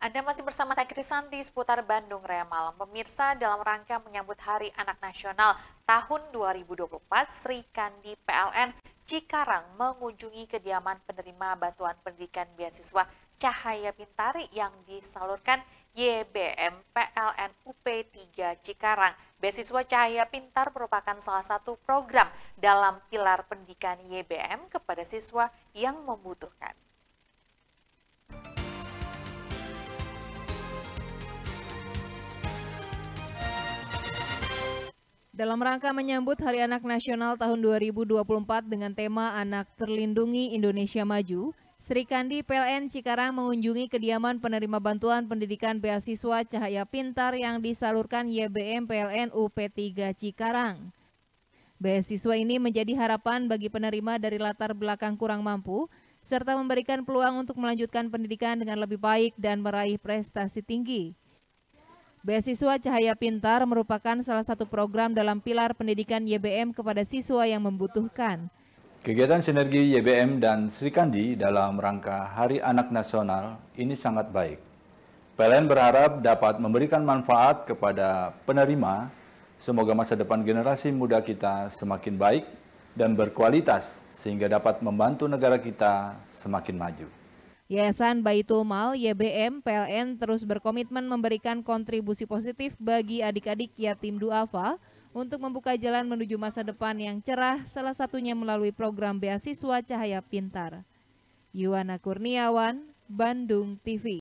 Anda masih bersama saya Krisanti seputar Bandung Raya Malam. Pemirsa dalam rangka menyambut Hari Anak Nasional tahun 2024, Sri Kandi PLN Cikarang mengunjungi kediaman penerima bantuan pendidikan beasiswa Cahaya Pintari yang disalurkan YBM PLN UP3 Cikarang. Beasiswa Cahaya Pintar merupakan salah satu program dalam pilar pendidikan YBM kepada siswa yang membutuhkan. Dalam rangka menyambut Hari Anak Nasional tahun 2024 dengan tema Anak Terlindungi Indonesia Maju, Sri Kandi PLN Cikarang mengunjungi kediaman penerima bantuan pendidikan beasiswa Cahaya Pintar yang disalurkan YBM PLN UP3 Cikarang. Beasiswa ini menjadi harapan bagi penerima dari latar belakang kurang mampu, serta memberikan peluang untuk melanjutkan pendidikan dengan lebih baik dan meraih prestasi tinggi. Beasiswa Cahaya Pintar merupakan salah satu program dalam pilar pendidikan YBM kepada siswa yang membutuhkan. Kegiatan sinergi YBM dan Sri Kandi dalam rangka Hari Anak Nasional ini sangat baik. PLN berharap dapat memberikan manfaat kepada penerima. Semoga masa depan generasi muda kita semakin baik dan berkualitas sehingga dapat membantu negara kita semakin maju. Yayasan Baitul Mal YBM PLN terus berkomitmen memberikan kontribusi positif bagi adik-adik yatim duafa untuk membuka jalan menuju masa depan yang cerah, salah satunya melalui program beasiswa Cahaya Pintar. Yuwana Kurniawan, Bandung TV.